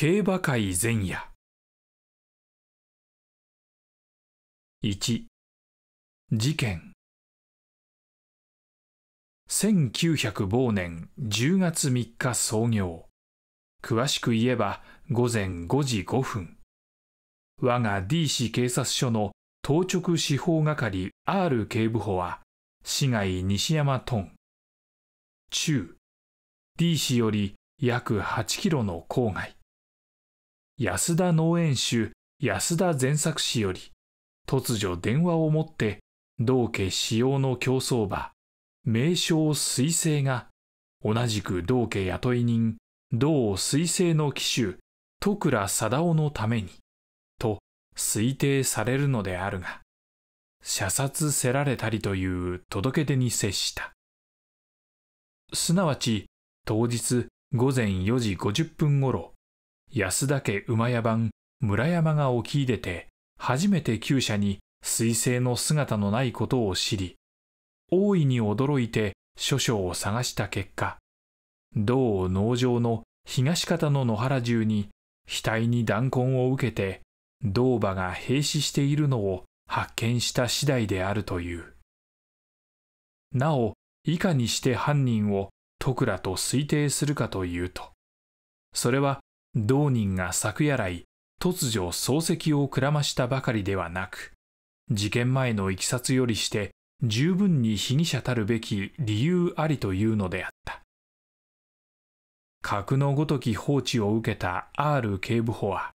競馬会前夜1事件1900某年10月3日創業詳しく言えば午前5時5分我が D 市警察署の当直司法係 R 警部補は市外西山トン中 D 市より約8キロの郊外安田農園主安田善作氏より突如電話をもって道家使用の競争馬名称水星が同じく道家雇い人道水星の騎手戸倉貞夫のためにと推定されるのであるが射殺せられたりという届け出に接したすなわち当日午前4時50分ごろ安田家馬屋番村山がき入れて初めて厩舎に彗星の姿のないことを知り大いに驚いて諸書を探した結果同農場の東方の野原中に額に弾痕を受けて銅馬が兵死しているのを発見した次第であるというなおいかにして犯人を徳良と推定するかというとそれは同人が昨夜来、突如漱石をくらましたばかりではなく、事件前のいきさつよりして十分に被疑者たるべき理由ありというのであった。格のごとき放置を受けた R 警部補は、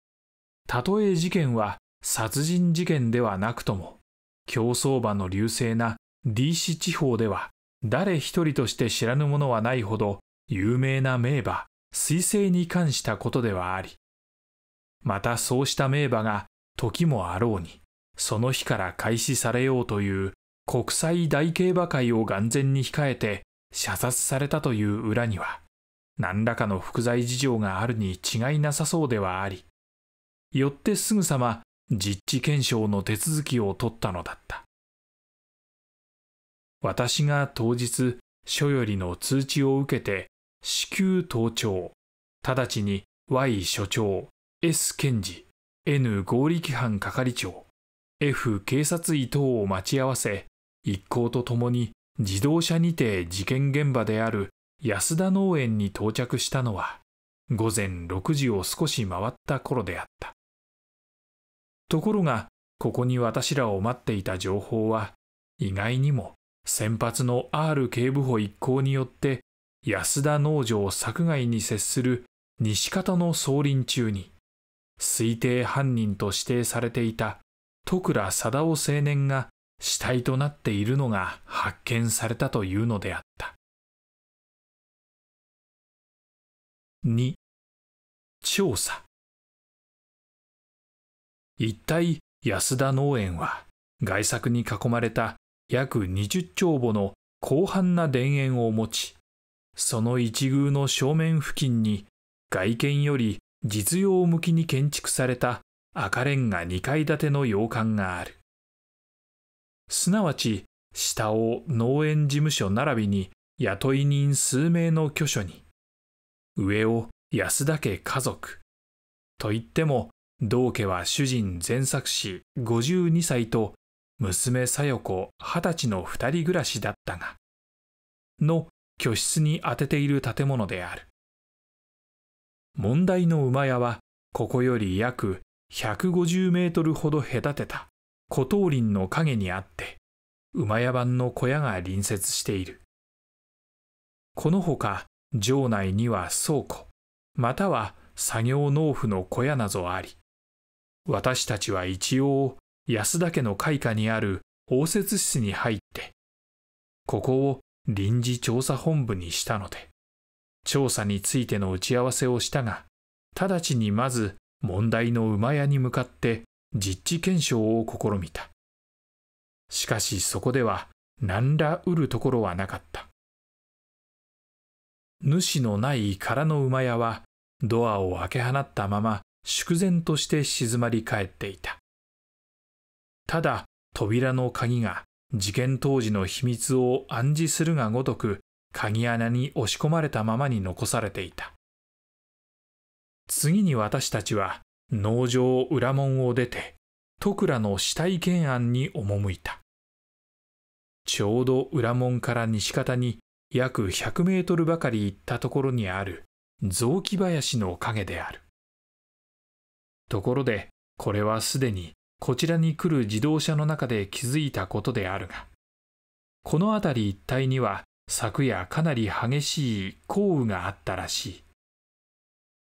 たとえ事件は殺人事件ではなくとも、競走馬の流星な D 市地方では誰一人として知らぬものはないほど有名な名馬彗星に関したことではあり、またそうした名馬が時もあろうに、その日から開始されようという国際大競馬会を眼前に控えて射殺されたという裏には、何らかの複罪事情があるに違いなさそうではあり、よってすぐさま実地検証の手続きを取ったのだった。私が当日、書よりの通知を受けて至急盗聴直ちに Y 所長 S 検事 N 合力班係長 F 警察医等を待ち合わせ一行とともに自動車にて事件現場である安田農園に到着したのは午前6時を少し回った頃であったところがここに私らを待っていた情報は意外にも先発の R 警部補一行によって安田農場柵外に接する西方の総林中に推定犯人と指定されていた徳良貞夫青年が死体となっているのが発見されたというのであった2調査一体安田農園は外作に囲まれた約20兆母の広範な田園を持ちその一宮の正面付近に外見より実用向きに建築された赤レンガ2階建ての洋館があるすなわち下を農園事務所並びに雇い人数名の居所に上を安田家家族といっても道家は主人前作氏52歳と娘小夜子二十歳の二人暮らしだったがの居室に当てている建物である問題の馬屋はここより約150メートルほど隔てた古東林の陰にあって馬屋版の小屋が隣接しているこのほか城内には倉庫または作業農夫の小屋などあり私たちは一応安田家の開花にある応接室に入ってここを臨時調査本部にしたので、調査についての打ち合わせをしたが、直ちにまず問題の馬屋に向かって実地検証を試みた。しかしそこでは何ら得るところはなかった。主のない空の馬屋はドアを開け放ったまま祝然として静まり返っていた。ただ扉の鍵が事件当時の秘密を暗示するがごとく鍵穴に押し込まれたままに残されていた次に私たちは農場裏門を出て戸倉の死体懸案に赴いたちょうど裏門から西方に約100メートルばかり行ったところにある雑木林の影であるところでこれはすでにこちらに来る自動車の中で気づいたことであるが、この辺り一帯には昨夜かなり激しい降雨があったらしい。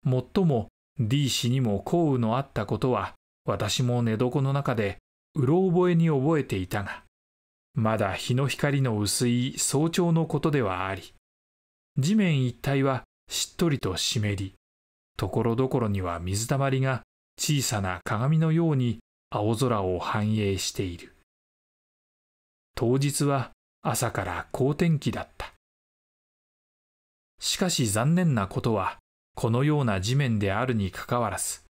もっとも D 氏にも降雨のあったことは私も寝床の中でうろ覚えに覚えていたが、まだ日の光の薄い早朝のことではあり、地面一帯はしっとりと湿り、ところどころには水たまりが小さな鏡のように青空を反映している当日は朝から好天気だったしかし残念なことはこのような地面であるにかかわらず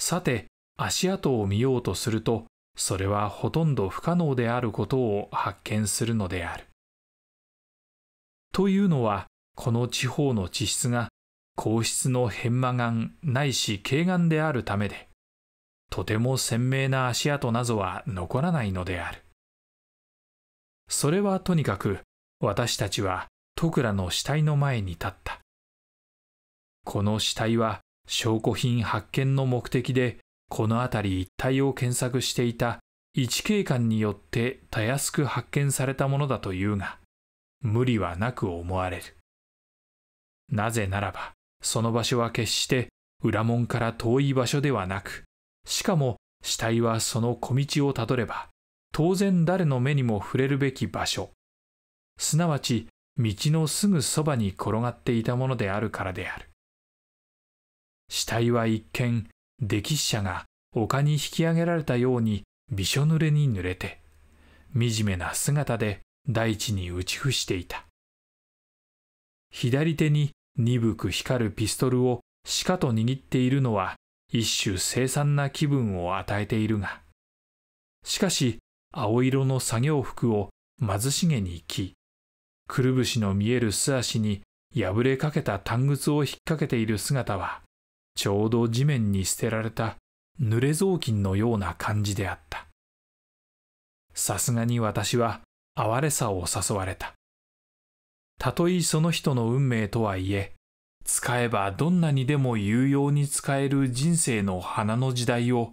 さて足跡を見ようとするとそれはほとんど不可能であることを発見するのであるというのはこの地方の地質が皇室の片麻岩ないし軽岩であるためでとても鮮明な足跡などは残らないのである。それはとにかく私たちはトクラの死体の前に立った。この死体は証拠品発見の目的でこの辺り一帯を検索していた一警官によってたやすく発見されたものだというが無理はなく思われる。なぜならばその場所は決して裏門から遠い場所ではなくしかも死体はその小道をたどれば当然誰の目にも触れるべき場所すなわち道のすぐそばに転がっていたものであるからである死体は一見溺死者が丘に引き上げられたようにびしょ濡れに濡れて惨めな姿で大地に打ち伏していた左手に鈍く光るピストルをしかと握っているのは一種凄惨な気分を与えているが、しかし青色の作業服を貧しげに着、くるぶしの見える素足に破れかけた短靴を引っ掛けている姿は、ちょうど地面に捨てられた濡れ雑巾のような感じであった。さすがに私は哀れさを誘われた。たとえその人の運命とはいえ、使えばどんなにでも有用に使える人生の花の時代を、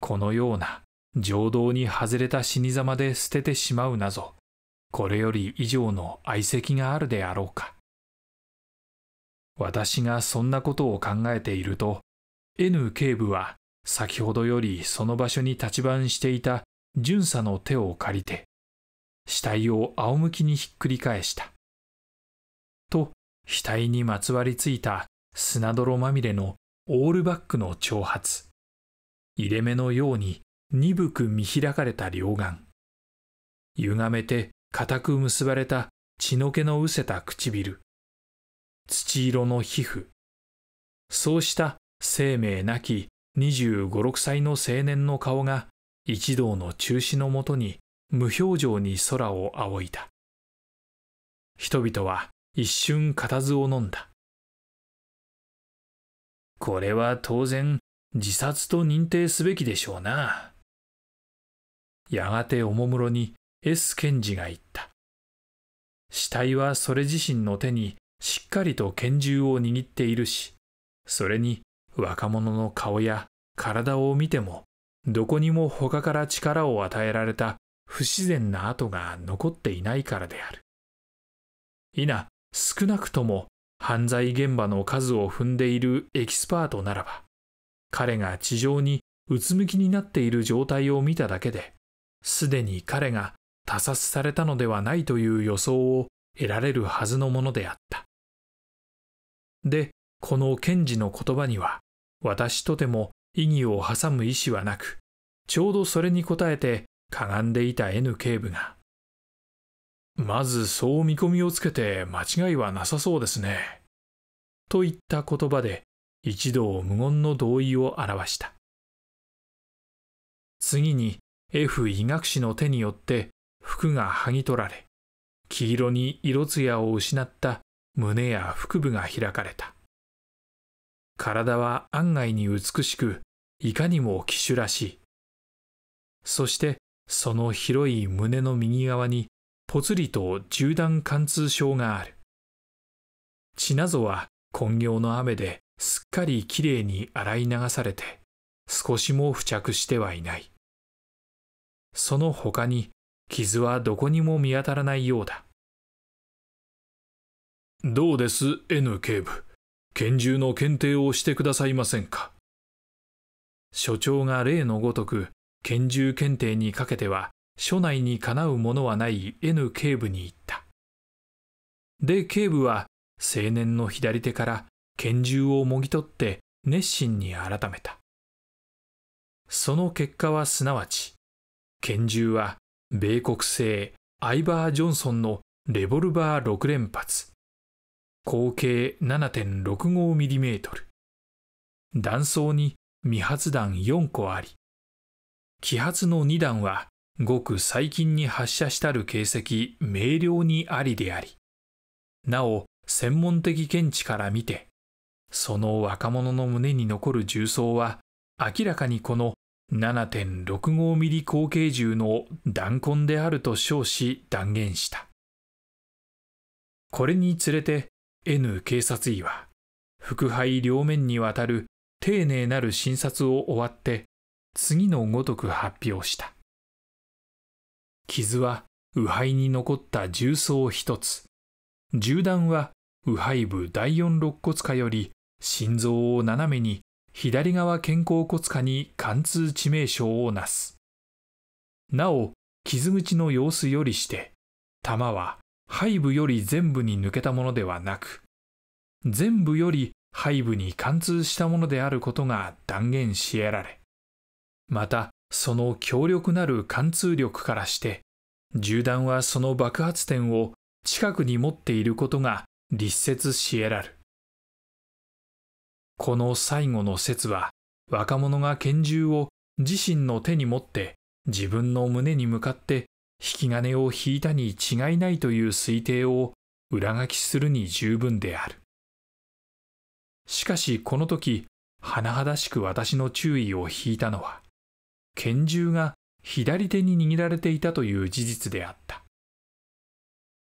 このような情動に外れた死に様で捨ててしまうなぞ、これより以上の愛席があるであろうか。私がそんなことを考えていると、N 警部は先ほどよりその場所に立ち番していた巡査の手を借りて、死体を仰向きにひっくり返した。と、額にまつわりついた砂泥まみれのオールバックの長髪入れ目のように鈍く見開かれた両眼歪めて固く結ばれた血の気の失せた唇土色の皮膚そうした生命なき二十五六歳の青年の顔が一同の中止のもとに無表情に空を仰いだ人々は一瞬固唾を飲んだ。これは当然自殺と認定すべきでしょうな。やがておもむろに S 検事が言った。死体はそれ自身の手にしっかりと拳銃を握っているし、それに若者の顔や体を見ても、どこにも他から力を与えられた不自然な跡が残っていないからである。いな、少なくとも犯罪現場の数を踏んでいるエキスパートならば、彼が地上にうつむきになっている状態を見ただけで、すでに彼が他殺されたのではないという予想を得られるはずのものであった。で、この検事の言葉には、私とても異議を挟む意思はなく、ちょうどそれに応えてかがんでいた N 警部が、まずそう見込みをつけて間違いはなさそうですね。といった言葉で一同無言の同意を表した。次に F 医学士の手によって服が剥ぎ取られ、黄色に色艶を失った胸や腹部が開かれた。体は案外に美しく、いかにも機種らしい。そして、その広い胸の右側にぽつりと銃弾貫通症がある。血なぞは混業の雨ですっかりきれいに洗い流されて、少しも付着してはいない。その他に傷はどこにも見当たらないようだ。どうです、N 警部。拳銃の検定をしてくださいませんか。所長が例のごとく、拳銃検定にかけては署内にかなうものはない N 警部に言った。で、警部は青年の左手から拳銃をもぎ取って熱心に改めた。その結果はすなわち、拳銃は米国製アイバー・ジョンソンのレボルバー6連発、口径 7.65mm、弾倉に未発弾4個あり、揮発の2弾はごく最近に発射したる形跡明瞭にありであり、なお専門的見地から見て、その若者の胸に残る銃創は、明らかにこの7.65ミリ口径銃の弾痕であると称し断言した。これにつれて N 警察医は、腹肺両面にわたる丁寧なる診察を終わって、次のごとく発表した。傷は右肺に残った重曹一つ銃弾は右肺部第四肋骨下より心臓を斜めに左側肩甲骨下に貫通致命傷をなすなお傷口の様子よりして弾は肺部より全部に抜けたものではなく全部より肺部に貫通したものであることが断言し得られまたその強力なる貫通力からして銃弾はその爆発点を近くに持っていることが立説し得らるこの最後の説は若者が拳銃を自身の手に持って自分の胸に向かって引き金を引いたに違いないという推定を裏書きするに十分であるしかしこの時甚だしく私の注意を引いたのは拳銃が左手に握られていたという事実であった。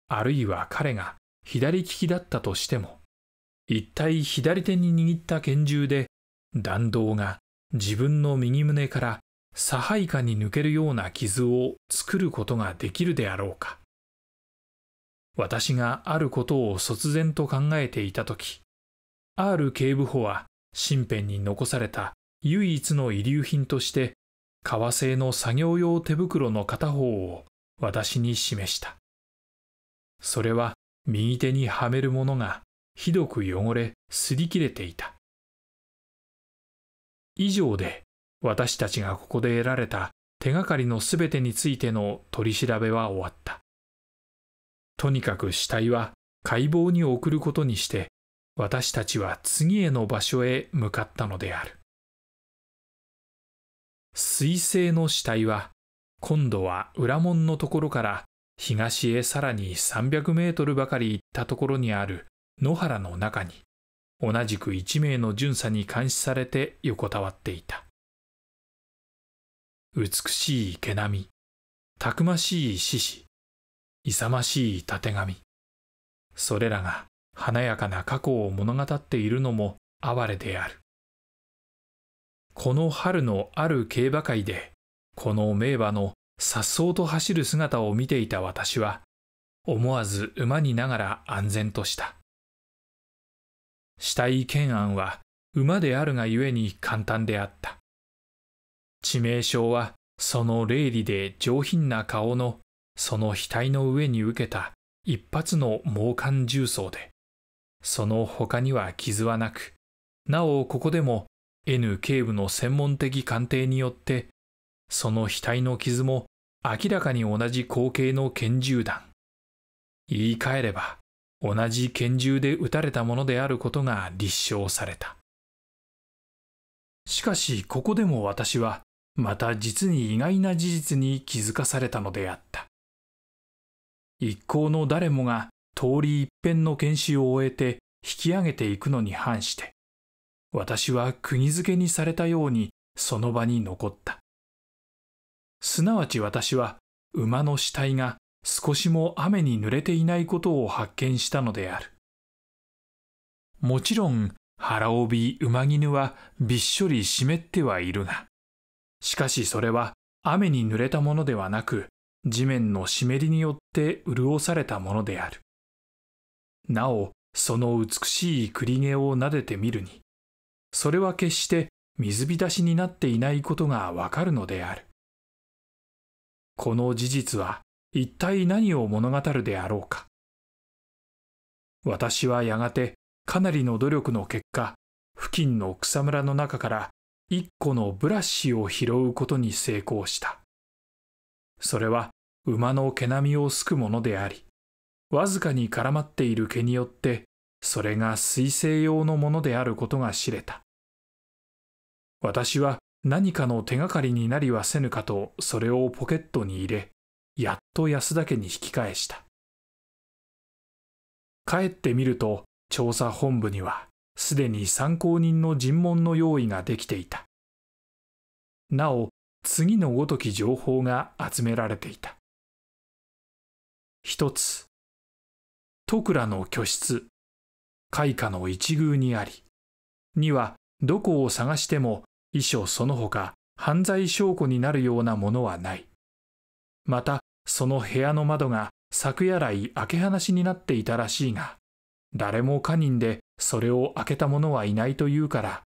あるいは彼が左利きだったとしても、一体左手に握った拳銃で弾道が自分の右胸から左配下に抜けるような傷を作ることができるであろうか。私があることを突然と考えていたとき、R 警部補は身辺に残された唯一の遺留品として革製の作業用手袋の片方を私に示した。それは右手にはめるものがひどく汚れ、擦り切れていた。以上で私たちがここで得られた手がかりのすべてについての取り調べは終わった。とにかく死体は解剖に送ることにして、私たちは次への場所へ向かったのである。水星の死体は今度は裏門のところから東へさらに300メートルばかり行ったところにある野原の中に同じく1名の巡査に監視されて横たわっていた美しい毛並みたくましい獅子勇ましいたてがみそれらが華やかな過去を物語っているのも哀れであるこの春のある競馬会で、この名馬の颯爽と走る姿を見ていた私は、思わず馬にながら安全とした。死体懸案は馬であるがゆえに簡単であった。致命傷はその霊理で上品な顔のその額の上に受けた一発の猛寒重曹で、その他には傷はなく、なおここでも N 警部の専門的鑑定によってその額の傷も明らかに同じ口径の拳銃弾言い換えれば同じ拳銃で撃たれたものであることが立証されたしかしここでも私はまた実に意外な事実に気づかされたのであった一行の誰もが通り一遍の検視を終えて引き上げていくのに反して私は釘付けにされたようにその場に残った。すなわち私は馬の死体が少しも雨に濡れていないことを発見したのである。もちろん腹帯馬絹はびっしょり湿ってはいるが、しかしそれは雨に濡れたものではなく、地面の湿りによって潤されたものである。なお、その美しい栗毛を撫でてみるに、それは決して水浸しになっていないことがわかるのである。この事実は一体何を物語るであろうか。私はやがてかなりの努力の結果、付近の草むらの中から一個のブラシを拾うことに成功した。それは馬の毛並みをすくものであり、わずかに絡まっている毛によって、それが水性用のものであることが知れた。私は何かの手がかりになりはせぬかとそれをポケットに入れやっと安田家に引き返した帰ってみると調査本部にはすでに参考人の尋問の用意ができていたなお次のごとき情報が集められていた一つ戸倉の居室開花の一宮にありにはどこを探しても遺書その他犯罪証拠になるようなものはない。また、その部屋の窓が昨夜来開け放しになっていたらしいが、誰も家人でそれを開けた者はいないというから、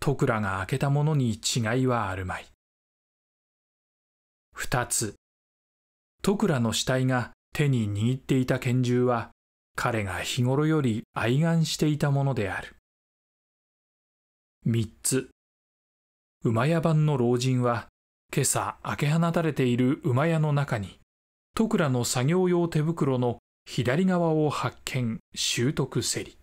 徳良が開けたものに違いはあるまい。二つ、徳良の死体が手に握っていた拳銃は、彼が日頃より愛玩していたものである。三つ、馬屋版の老人は、今朝開け放たれている馬屋の中に、戸倉の作業用手袋の左側を発見、習得せり。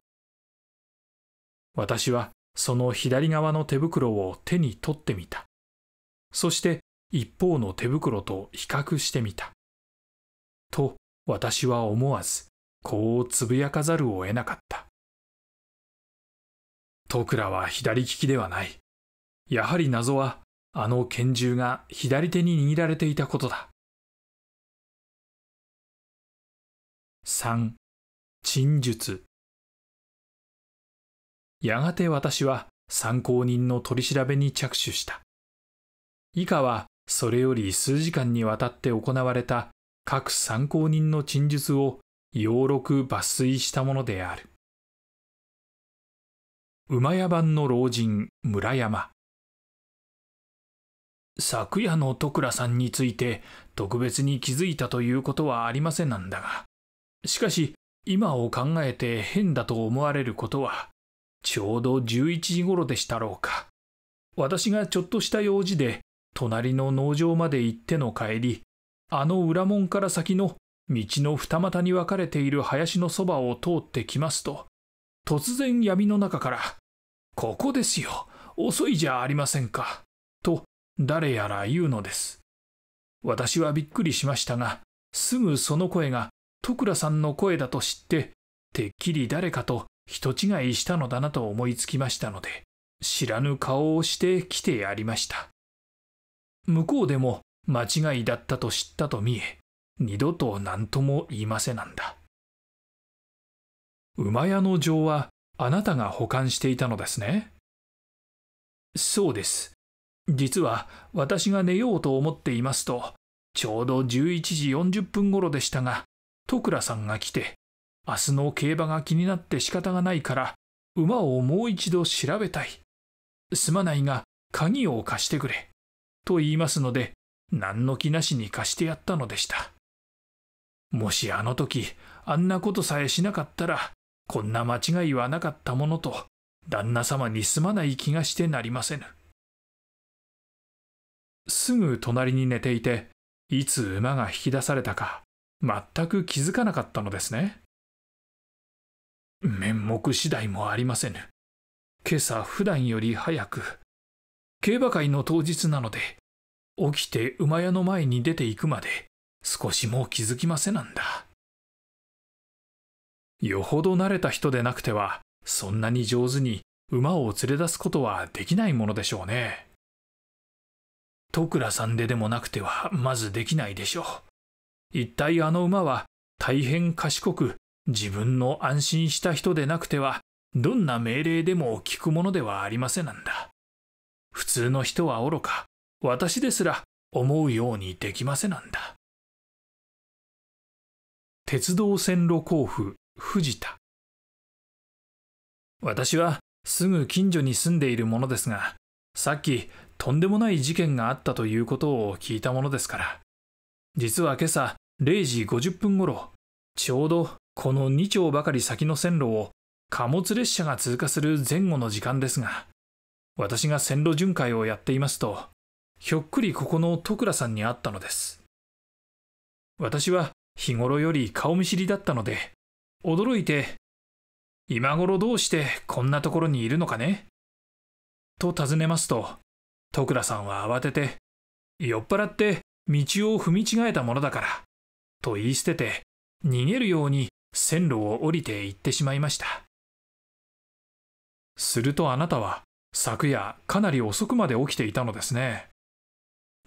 私はその左側の手袋を手に取ってみた。そして一方の手袋と比較してみた。と私は思わず、こうつぶやかざるを得なかった。戸倉は左利きではない。やはり謎はあの拳銃が左手に握られていたことだ3陳述やがて私は参考人の取り調べに着手した以下はそれより数時間にわたって行われた各参考人の陳述をようろく抜粋したものである馬屋版の老人村山昨夜の徳倉さんについて特別に気づいたということはありませんなんだが、しかし今を考えて変だと思われることは、ちょうど11時頃でしたろうか。私がちょっとした用事で隣の農場まで行っての帰り、あの裏門から先の道の二股に分かれている林のそばを通ってきますと、突然闇の中から、ここですよ、遅いじゃありませんか、と誰やら言うのです。私はびっくりしましたが、すぐその声が徳倉さんの声だと知って、てっきり誰かと人違いしたのだなと思いつきましたので、知らぬ顔をして来てやりました。向こうでも間違いだったと知ったと見え、二度と何とも言いませなんだ。馬屋の城はあなたが保管していたのですね。そうです。実は私が寝ようと思っていますと、ちょうど11時40分頃でしたが、戸倉さんが来て、明日の競馬が気になって仕方がないから、馬をもう一度調べたい。すまないが、鍵を貸してくれ。と言いますので、何の気なしに貸してやったのでした。もしあの時、あんなことさえしなかったら、こんな間違いはなかったものと、旦那様にすまない気がしてなりませぬ。すぐ隣に寝ていていつ馬が引き出されたか全く気づかなかったのですね面目次第もありませぬ今朝普段より早く競馬会の当日なので起きて馬屋の前に出て行くまで少しも気づきませなんだよほど慣れた人でなくてはそんなに上手に馬を連れ出すことはできないものでしょうね。戸倉さんででもなくてはまずできないでしょう。一体あの馬は大変賢く自分の安心した人でなくてはどんな命令でも聞くものではありませんなんだ。普通の人は愚か、私ですら思うようにできませなんだ。鉄道線路交付藤田私はすぐ近所に住んでいるものですが、さっきとんでもない事件があったということを聞いたものですから実は今朝0時50分ごろちょうどこの2丁ばかり先の線路を貨物列車が通過する前後の時間ですが私が線路巡回をやっていますとひょっくりここの戸倉さんに会ったのです私は日頃より顔見知りだったので驚いて「今頃どうしてこんなところにいるのかね?」と尋ねますと徳田さんは慌てて、酔っ払って道を踏み違えたものだから、と言い捨てて、逃げるように線路を降りて行ってしまいました。するとあなたは、昨夜かなり遅くまで起きていたのですね。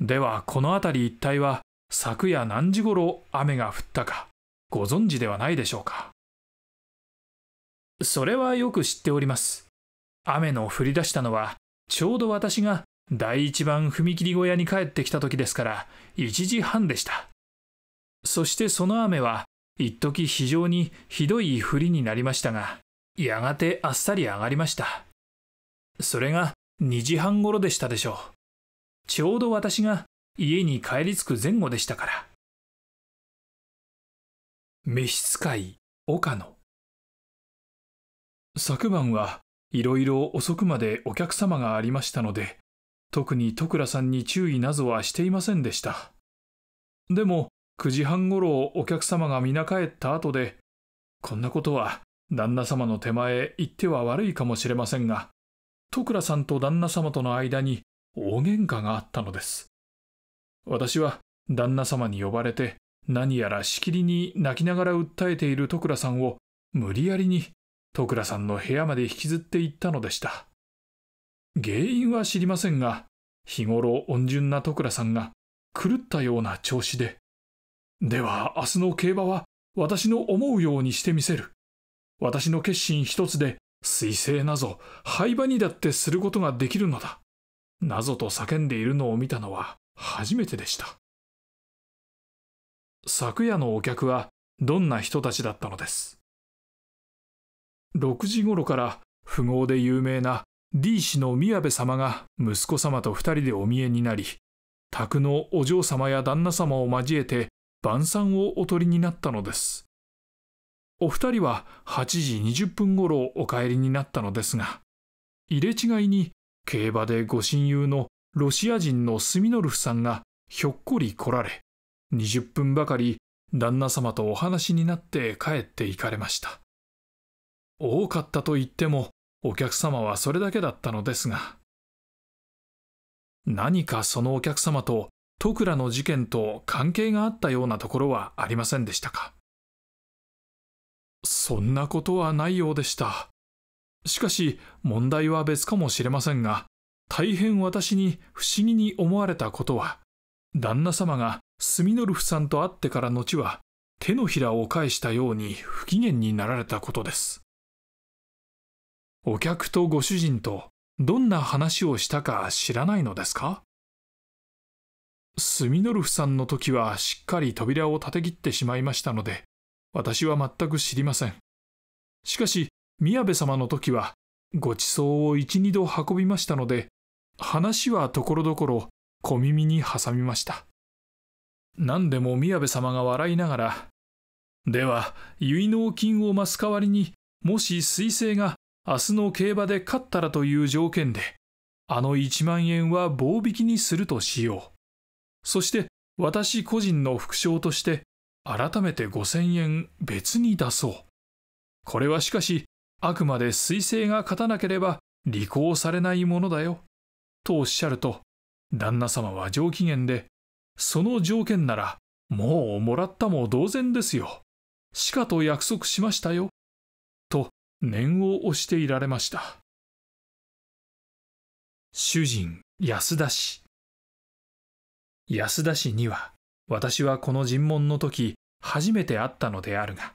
では、この辺り一帯は、昨夜何時頃雨が降ったか、ご存知ではないでしょうか。それはよく知っております。雨の降り出したのは、ちょうど私が第一番踏切小屋に帰ってきた時ですから1時半でしたそしてその雨は一時非常にひどい降りになりましたがやがてあっさり上がりましたそれが2時半頃でしたでしょうちょうど私が家に帰り着く前後でしたから召使い岡野昨晩はいろいろ遅くまでお客様がありましたので特に徳倉さんに注意なぞはしていませんでした。でも、9時半ごろお客様が皆帰った後で、こんなことは旦那様の手前言っては悪いかもしれませんが、徳倉さんと旦那様との間に大喧嘩があったのです。私は旦那様に呼ばれて、何やらしきりに泣きながら訴えている徳倉さんを無理やりに徳倉さんの部屋まで引きずっていったのでした。原因は知りませんが、日頃温順な徳良さんが狂ったような調子で。では明日の競馬は私の思うようにしてみせる。私の決心一つで彗星なぞ廃馬にだってすることができるのだ。なぞと叫んでいるのを見たのは初めてでした。昨夜のお客はどんな人たちだったのです。6時頃から富豪で有名な D 氏の宮部様が息子様と2人でお見えになり宅のお嬢様や旦那様を交えて晩餐をお取りになったのですお二人は8時20分ごろお帰りになったのですが入れ違いに競馬でご親友のロシア人のスミノルフさんがひょっこり来られ20分ばかり旦那様とお話になって帰って行かれました多かったと言ってもお客様はそれだけだったのですが何かそのお客様と戸倉の事件と関係があったようなところはありませんでしたかそんなことはないようでしたしかし問題は別かもしれませんが大変私に不思議に思われたことは旦那様がスミノルフさんと会ってから後は手のひらを返したように不機嫌になられたことですお客とご主人とどんな話をしたか知らないのですかスミノルフさんの時はしっかり扉を立て切ってしまいましたので、私は全く知りません。しかし、宮部様の時は、ご馳走を一二度運びましたので、話はところどころ小耳に挟みました。何でも宮部様が笑いながら、では、結納金を増す代わりに、もし彗星が明日の競馬で勝ったらという条件で、あの1万円は棒引きにするとしよう。そして私個人の副賞として、改めて5000円別に出そう。これはしかし、あくまで彗星が勝たなければ履行されないものだよ。とおっしゃると、旦那様は上機嫌で、その条件なら、もうもらったも同然ですよ。しかと約束しましたよ。念を押していられました主人安田氏安田氏には私はこの尋問の時初めて会ったのであるが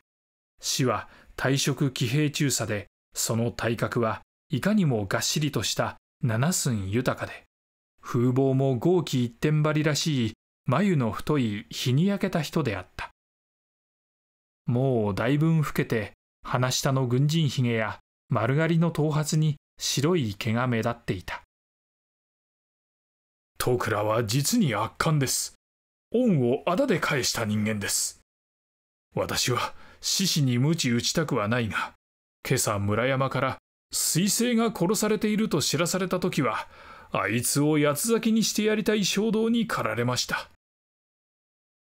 氏は退職騎兵中佐でその体格はいかにもがっしりとした七寸豊かで風貌も豪気一点張りらしい眉の太い日に焼けた人であったもうだいぶん老けて鼻下の軍人ひげや丸刈りの頭髪に白い毛が目立っていたトクラは実に圧巻です恩をあだで返した人間です私は獅子に鞭打ちたくはないが今朝村山から彗星が殺されていると知らされた時はあいつを八つ咲きにしてやりたい衝動に駆られました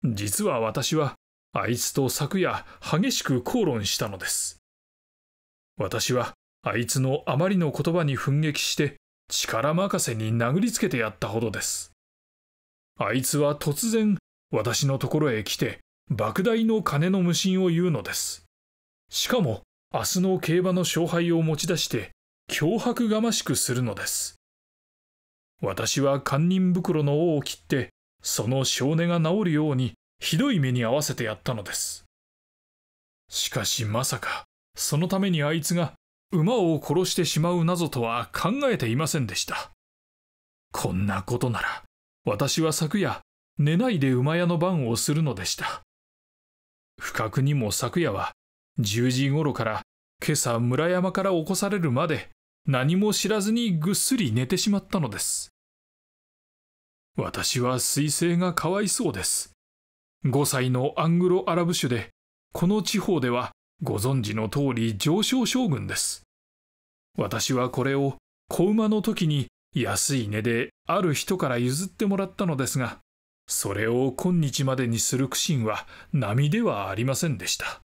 実は私はあいつと昨夜激しく口論したのです私はあいつのあまりの言葉に奮撃して力任せに殴りつけてやったほどですあいつは突然私のところへ来て莫大の金の無心を言うのですしかも明日の競馬の勝敗を持ち出して脅迫がましくするのです私は堪忍袋の尾を切ってその性根が治るようにひどい目に遭わせてやったのですしかしまさかそのためにあいつが馬を殺してしまうなぞとは考えていませんでしたこんなことなら私は昨夜寝ないで馬屋の番をするのでした不覚にも昨夜は10時頃から今朝村山から起こされるまで何も知らずにぐっすり寝てしまったのです私は彗星がかわいそうです5歳のアングロアラブ種でこの地方ではご存知の通り上昇将軍です私はこれを子馬の時に安い値である人から譲ってもらったのですがそれを今日までにする苦心は並ではありませんでした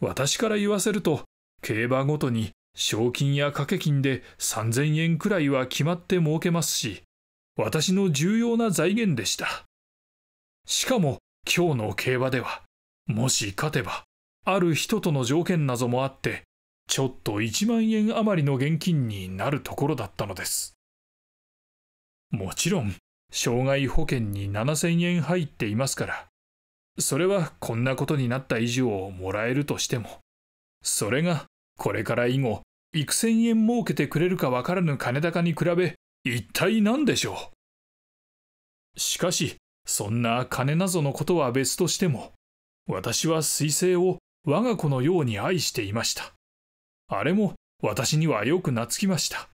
私から言わせると競馬ごとに賞金や掛け金で3000円くらいは決まって儲けますし私の重要な財源でしたしかも今日の競馬ではもし勝てばある人との条件などもあってちょっと1万円余りの現金になるところだったのですもちろん障害保険に7000円入っていますからそれはこんなことになった以上もらえるとしてもそれがこれから以後幾千円儲けてくれるか分からぬ金高に比べ一体何でしょうしかしそんな金なぞのことは別としても、私は彗星を我が子のように愛していました。あれも私にはよく懐きました。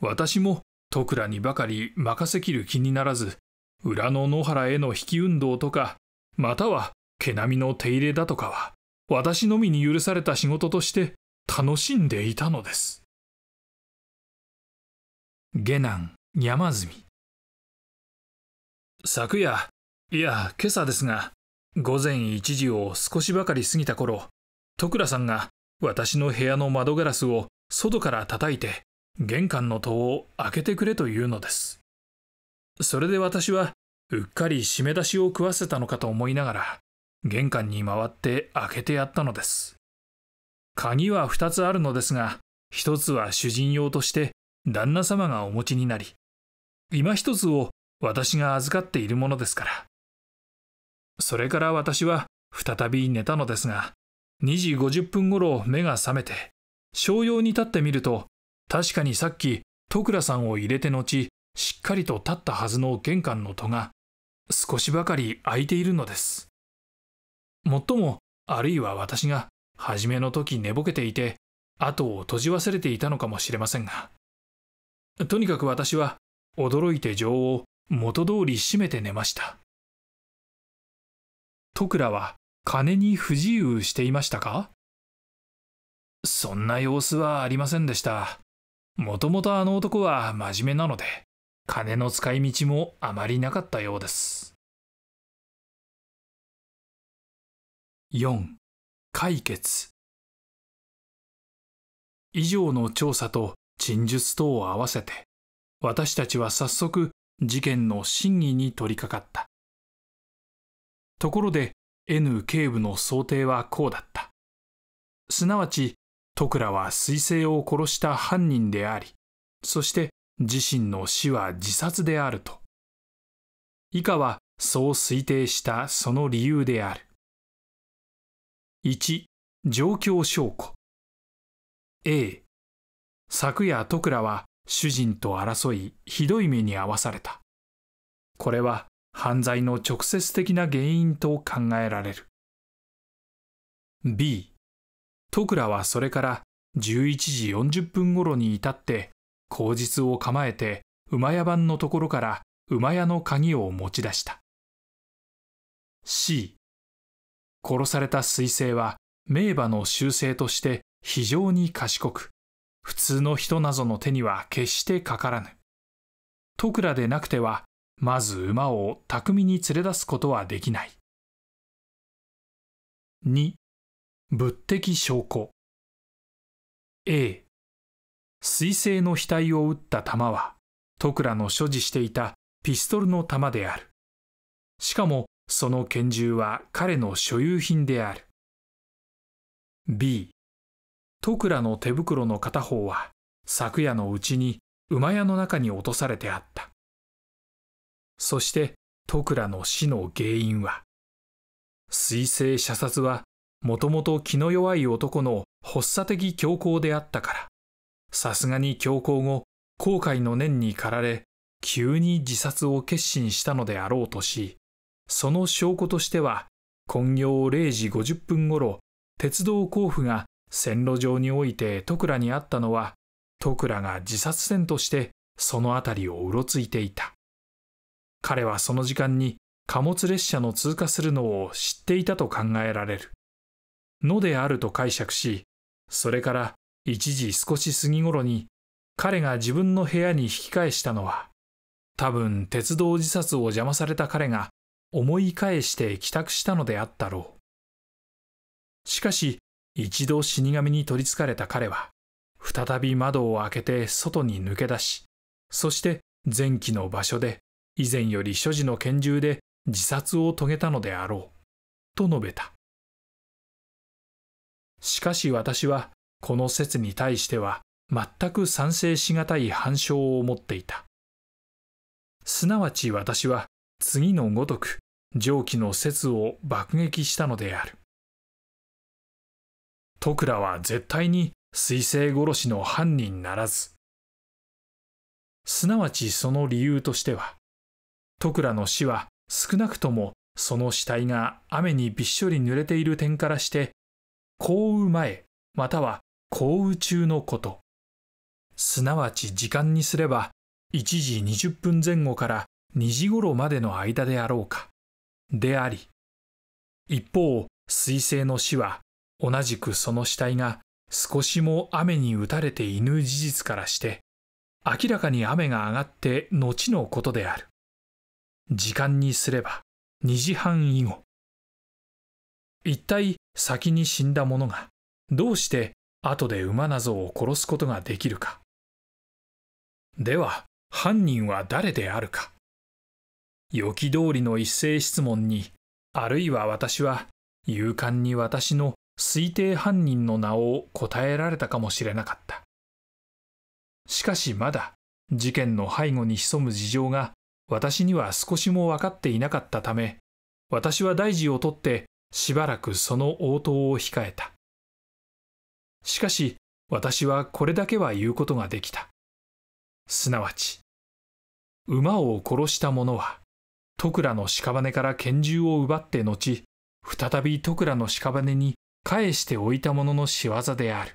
私も徳良にばかり任せきる気にならず、裏の野原への引き運動とか、または毛並みの手入れだとかは、私のみに許された仕事として楽しんでいたのです。下男山積昨夜、いや、今朝ですが、午前1時を少しばかり過ぎた頃、徳倉さんが私の部屋の窓ガラスを外から叩いて、玄関の戸を開けてくれというのです。それで私は、うっかり締め出しを食わせたのかと思いながら、玄関に回って開けてやったのです。鍵は2つあるのですが、1つは主人用として旦那様がお持ちになり、今一つを私が預かっているものですから。それから私は再び寝たのですが、2時50分ごろ目が覚めて、商用に立ってみると、確かにさっき、徳倉さんを入れて後、しっかりと立ったはずの玄関の戸が、少しばかり開いているのです。もっとも、あるいは私が、初めの時寝ぼけていて、後を閉じ忘れていたのかもしれませんが。とにかく私は、驚いて情を元通り閉めて寝ました戸倉は金に不自由していましたかそんな様子はありませんでしたもともとあの男は真面目なので金の使い道もあまりなかったようです4解決以上の調査と陳述等を合わせて私たちは早速事件の真偽に取り掛かったところで N 警部の想定はこうだったすなわち戸倉は彗星を殺した犯人でありそして自身の死は自殺であると以下はそう推定したその理由である1状況証拠 A 昨夜戸倉は主人と争いひどい目に遭わされたこれは犯罪の直接的な原因と考えられる B 徳良はそれから11時40分頃に至って口実を構えて馬屋番のところから馬屋の鍵を持ち出した C 殺された彗星は名馬の習性として非常に賢く普通の人なぞの手には決してかからぬ。戸倉でなくては、まず馬を巧みに連れ出すことはできない。2. 物的証拠 A. 水星の額を撃った弾は、戸倉の所持していたピストルの弾である。しかも、その拳銃は彼の所有品である。B. 戸倉の手袋の片方は昨夜のうちに馬屋の中に落とされてあったそして戸倉の死の原因は水星射殺はもともと気の弱い男の発作的強行であったからさすがに強行後後悔の念に駆られ急に自殺を決心したのであろうとしその証拠としては今夜0時50分ごろ鉄道甲府が線路上において徳良にあったのは徳良が自殺線としてその辺りをうろついていた彼はその時間に貨物列車の通過するのを知っていたと考えられるのであると解釈しそれから一時少し過ぎ頃に彼が自分の部屋に引き返したのは多分鉄道自殺を邪魔された彼が思い返して帰宅したのであったろうしかし一度死神に取りつかれた彼は、再び窓を開けて外に抜け出し、そして前期の場所で、以前より所持の拳銃で自殺を遂げたのであろう、と述べた。しかし私は、この説に対しては、全く賛成しがたい反証を持っていた。すなわち私は、次のごとく、上記の説を爆撃したのである。徳良は絶対に水星殺しの犯人ならずすなわちその理由としては徳良の死は少なくともその死体が雨にびっしょり濡れている点からして降雨前または降雨中のことすなわち時間にすれば1時20分前後から2時頃までの間であろうかであり一方彗星の死は同じくその死体が少しも雨に打たれていぬ事実からして明らかに雨が上がって後のことである時間にすれば2時半以後一体先に死んだ者がどうして後で馬なを殺すことができるかでは犯人は誰であるか予期通りの一斉質問にあるいは私は勇敢に私の推定犯人の名を答えられたかもしれなかったしかしまだ事件の背後に潜む事情が私には少しも分かっていなかったため私は大事を取ってしばらくその応答を控えたしかし私はこれだけは言うことができたすなわち馬を殺した者は戸倉の屍から拳銃を奪って後再び戸倉の屍に返しておいたものの仕業である。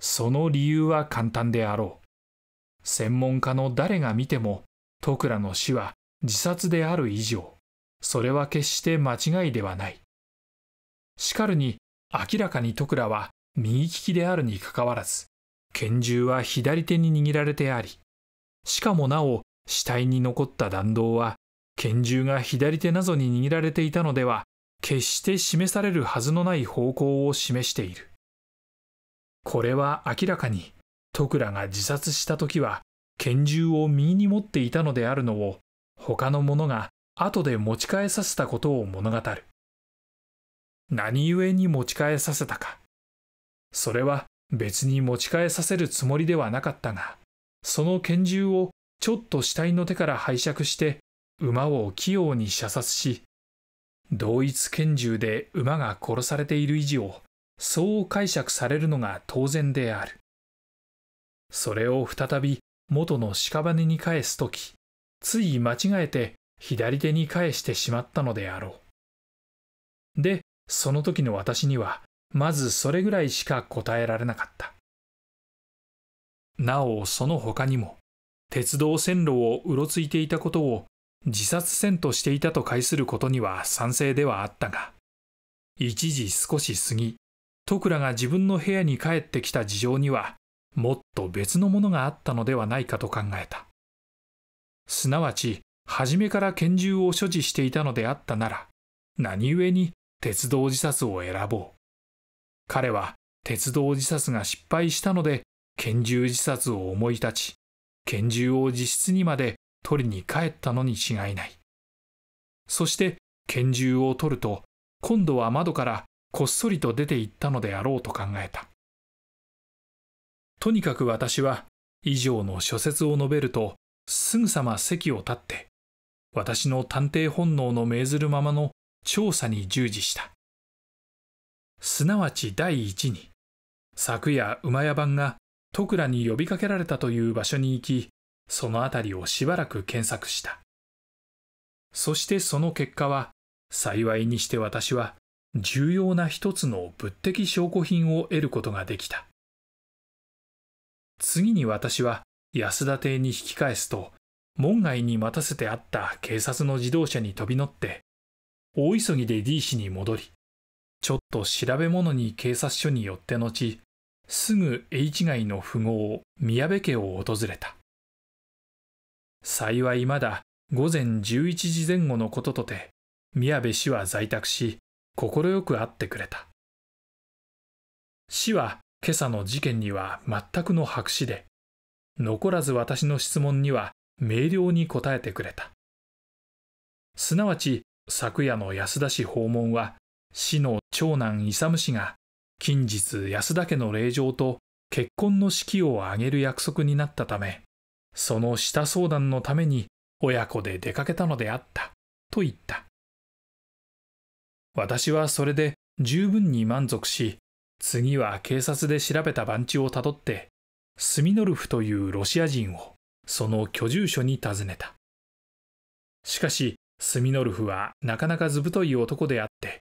その理由は簡単であろう。専門家の誰が見ても、ト倉の死は自殺である以上、それは決して間違いではない。しかるに、明らかにト倉は右利きであるにかかわらず、拳銃は左手に握られてあり、しかもなお死体に残った弾道は、拳銃が左手などに握られていたのでは決して示されるはずのない方向を示しているこれは明らかに徳良が自殺した時は拳銃を右に持っていたのであるのを他の者が後で持ち替えさせたことを物語る何故に持ち替えさせたかそれは別に持ち替えさせるつもりではなかったがその拳銃をちょっと死体の手から拝借して馬を器用に射殺し同一拳銃で馬が殺されている以上そう解釈されるのが当然であるそれを再び元の屍に返す時つい間違えて左手に返してしまったのであろうでその時の私にはまずそれぐらいしか答えられなかったなおその他にも鉄道線路をうろついていたことを自殺せんとしていたと解することには賛成ではあったが、一時少し過ぎ、戸倉が自分の部屋に帰ってきた事情には、もっと別のものがあったのではないかと考えた。すなわち、初めから拳銃を所持していたのであったなら、何故に鉄道自殺を選ぼう。彼は鉄道自殺が失敗したので、拳銃自殺を思い立ち、拳銃を自室にまで取りに帰ったのに違いない。そして拳銃を取ると、今度は窓からこっそりと出て行ったのであろうと考えた。とにかく私は以上の諸説を述べると、すぐさま席を立って、私の探偵本能の命ずるままの調査に従事した。すなわち第一に、昨夜馬屋番が戸倉に呼びかけられたという場所に行き、そのあたりをしばらく検索した。そしてその結果は、幸いにして私は重要な一つの物的証拠品を得ることができた。次に私は安田邸に引き返すと、門外に待たせてあった警察の自動車に飛び乗って、大急ぎで D 氏に戻り、ちょっと調べ物に警察署に寄って後、すぐ H 街の富豪、宮部家を訪れた。幸いまだ午前11時前後のこととて宮部氏は在宅し快く会ってくれた氏は今朝の事件には全くの白紙で残らず私の質問には明瞭に答えてくれたすなわち昨夜の安田氏訪問は市の長男勇氏が近日安田家の令嬢と結婚の式を挙げる約束になったためその下相談のために親子で出かけたのであった、と言った。私はそれで十分に満足し、次は警察で調べた番地をたどって、スミノルフというロシア人をその居住所に訪ねた。しかし、スミノルフはなかなか図太い男であって、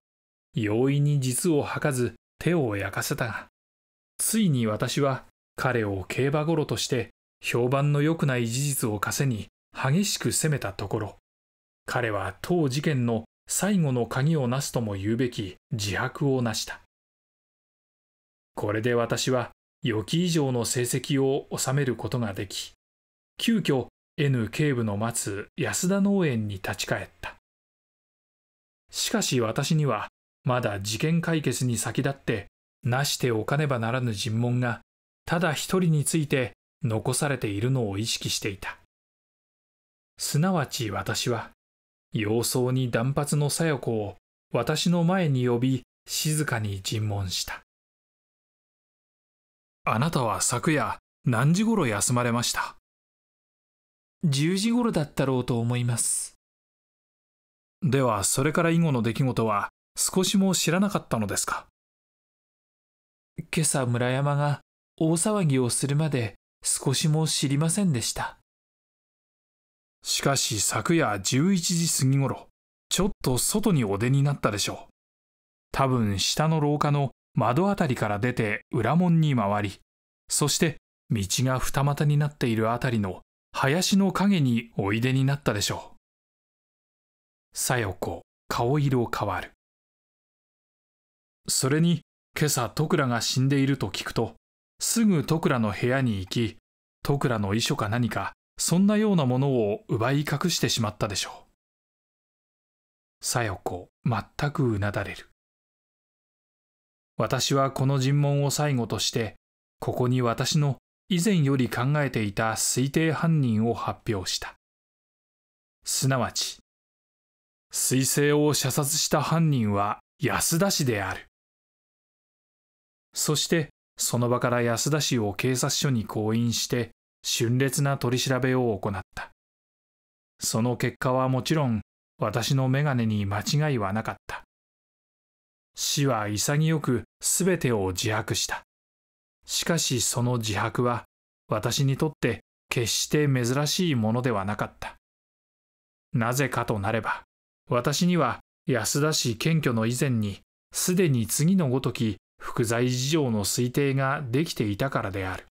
容易に実を吐かず手を焼かせたが、ついに私は彼を競馬ごろとして評判の良くない事実を稼に激しく責めたところ、彼は当事件の最後の鍵をなすとも言うべき自白をなした。これで私は予期以上の成績を収めることができ、急遽 N 警部の待つ安田農園に立ち返った。しかし私にはまだ事件解決に先立ってなしておかねばならぬ尋問がただ一人について残されているのを意識していた。すなわち私は、様相に断髪の左横を私の前に呼び、静かに尋問した。あなたは昨夜、何時頃休まれました10時頃だったろうと思います。では、それから以後の出来事は少しも知らなかったのですか今朝村山が大騒ぎをするまで少しも知りませんでした。しかし昨夜11時過ぎ頃、ちょっと外にお出になったでしょう。多分下の廊下の窓あたりから出て裏門に回り、そして道が二股になっているあたりの林の陰においでになったでしょう。さよ子、顔色変わる。それに、今朝、徳良が死んでいると聞くと、すぐトクの部屋に行き、徳良の遺書か何か、そんなようなものを奪い隠してしまったでしょう。さよ子、全くうなだれる。私はこの尋問を最後として、ここに私の以前より考えていた推定犯人を発表した。すなわち、彗星を射殺した犯人は安田氏である。そして、その場から安田氏を警察署に降院して峻烈な取り調べを行ったその結果はもちろん私の眼鏡に間違いはなかった死は潔く全てを自白したしかしその自白は私にとって決して珍しいものではなかったなぜかとなれば私には安田氏検挙の以前にすでに次のごとき副材事情の推定ができていたからである。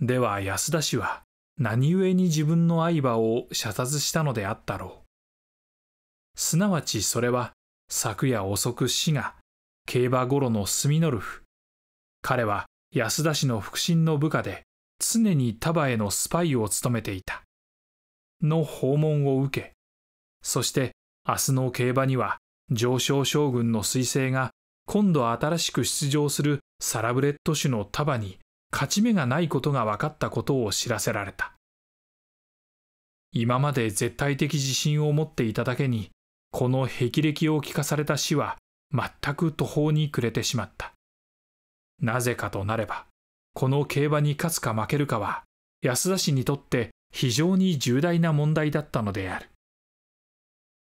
では安田氏は何故に自分の相馬を射殺したのであったろう。すなわちそれは昨夜遅く死が競馬頃のスミノルフ。彼は安田氏の腹心の部下で常に束へのスパイを務めていた。の訪問を受け、そして明日の競馬には上昇将軍の彗星が今度新しく出場するサラブレッド種の束に勝ち目がないことが分かったことを知らせられた今まで絶対的自信を持っていただけにこの霹靂を聞かされた死は全く途方に暮れてしまったなぜかとなればこの競馬に勝つか負けるかは安田氏にとって非常に重大な問題だったのである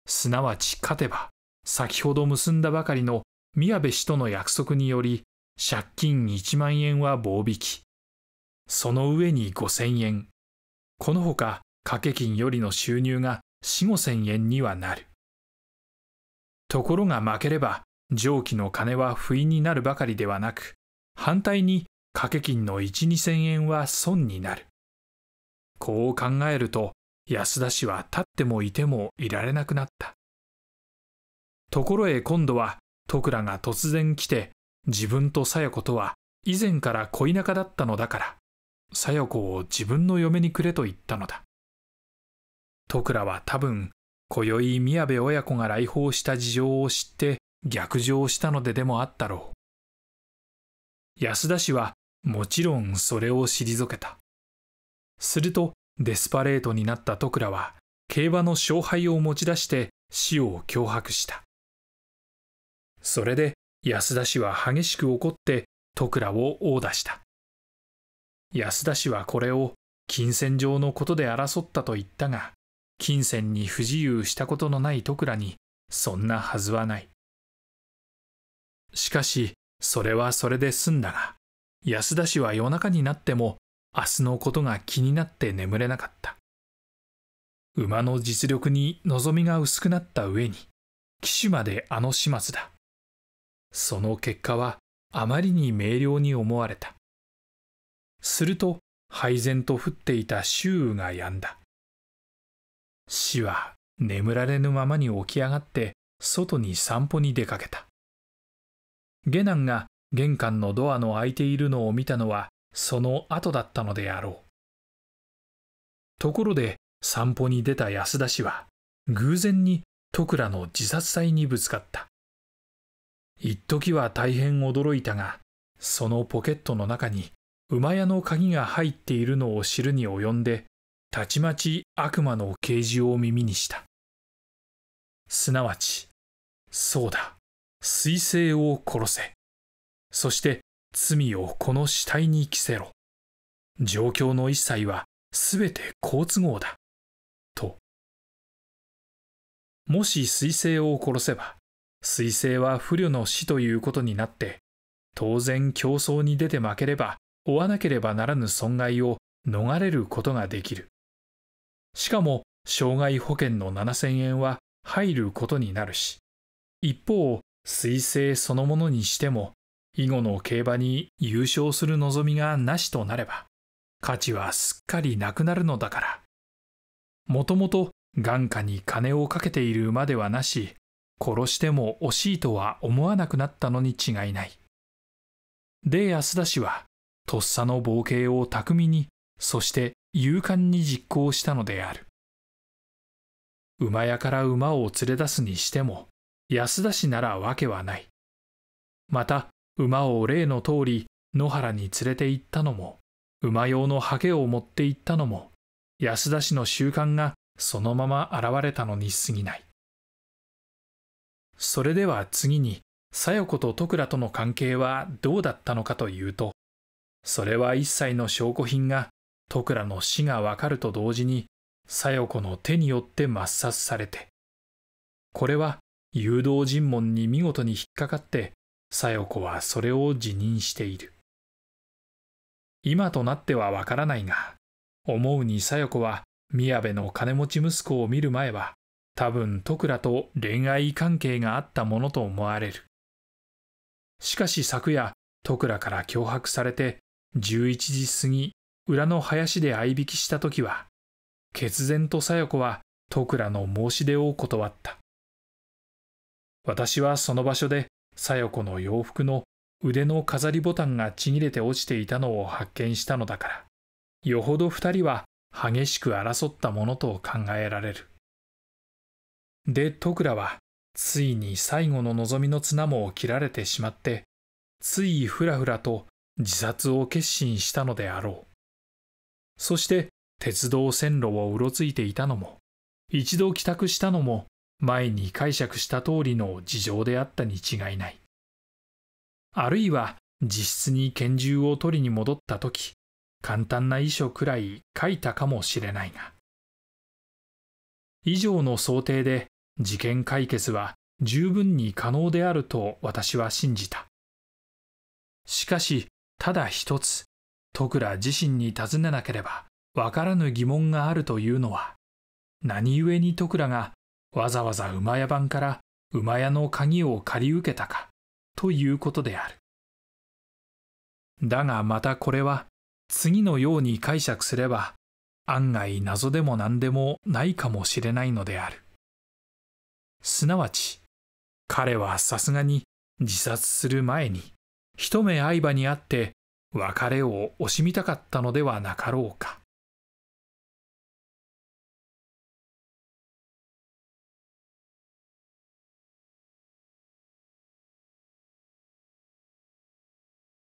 すなわち勝てば先ほど結んだばかりの宮部氏との約束により借金1万円は棒引きその上に5000円このほか掛け金よりの収入が4 5 0 0 0円にはなるところが負ければ上記の金は不意になるばかりではなく反対に掛け金の1 2 0 0 0円は損になるこう考えると安田氏は立ってもいてもいられなくなったところへ今度は徳良が突然来て自分と小夜子とは以前から恋仲だったのだから小夜子を自分の嫁にくれと言ったのだ徳良は多分今宵宮部親子が来訪した事情を知って逆上したのででもあったろう安田氏はもちろんそれを退けたするとデスパレートになった徳良は競馬の勝敗を持ち出して死を脅迫したそれで安田氏は激しく怒って戸倉を殴打した安田氏はこれを金銭上のことで争ったと言ったが金銭に不自由したことのない戸倉にそんなはずはないしかしそれはそれで済んだが安田氏は夜中になっても明日のことが気になって眠れなかった馬の実力に望みが薄くなった上に騎手まであの始末だその結果はあまりに明瞭に思われた。すると、配然と降っていた周囲が止んだ。死は眠られぬままに起き上がって、外に散歩に出かけた。下男が玄関のドアの開いているのを見たのは、その後だったのであろう。ところで、散歩に出た安田氏は、偶然に徳良の自殺祭にぶつかった。一時は大変驚いたが、そのポケットの中に馬屋の鍵が入っているのを知るに及んで、たちまち悪魔の啓示を耳にした。すなわち、そうだ、彗星を殺せ。そして罪をこの死体に着せろ。状況の一切はすべて好都合だ。と。もし彗星を殺せば、彗星は不慮の死ということになって当然競争に出て負ければ負わなければならぬ損害を逃れることができるしかも障害保険の7000円は入ることになるし一方彗星そのものにしても囲碁の競馬に優勝する望みがなしとなれば価値はすっかりなくなるのだからもともと眼下に金をかけている馬ではなし殺しても惜しいとは思わなくなったのに違いない。で安田氏はとっさの冒険を巧みにそして勇敢に実行したのである馬屋から馬を連れ出すにしても安田氏ならわけはないまた馬を例の通り野原に連れて行ったのも馬用のハケを持って行ったのも安田氏の習慣がそのまま現れたのに過ぎないそれでは次に、小夜子と徳良との関係はどうだったのかというと、それは一切の証拠品が徳良の死がわかると同時に、小夜子の手によって抹殺されて、これは誘導尋問に見事に引っかかって、小夜子はそれを辞任している。今となってはわからないが、思うに小夜子は宮部の金持ち息子を見る前は、多分徳良と恋愛関係があったものと思われるしかし昨夜徳良から脅迫されて11時過ぎ裏の林で相引きした時は決然と小夜子は徳良の申し出を断った私はその場所で小夜子の洋服の腕の飾りボタンがちぎれて落ちていたのを発見したのだからよほど二人は激しく争ったものと考えられるで戸倉はついに最後の望みの綱も切られてしまってついふらふらと自殺を決心したのであろうそして鉄道線路をうろついていたのも一度帰宅したのも前に解釈した通りの事情であったに違いないあるいは自室に拳銃を取りに戻った時簡単な遺書くらい書いたかもしれないが以上の想定で事件解決は十分に可能であると私は信じた。しかし、ただ一つ、徳良自身に尋ねなければ、わからぬ疑問があるというのは、何故に徳良がわざわざ馬屋版から馬屋の鍵を借り受けたか、ということである。だがまたこれは、次のように解釈すれば、案外謎でも何でもないかもしれないのである。すなわち、彼はさすがに自殺する前に、一目相場に会って別れを惜しみたかったのではなかろうか。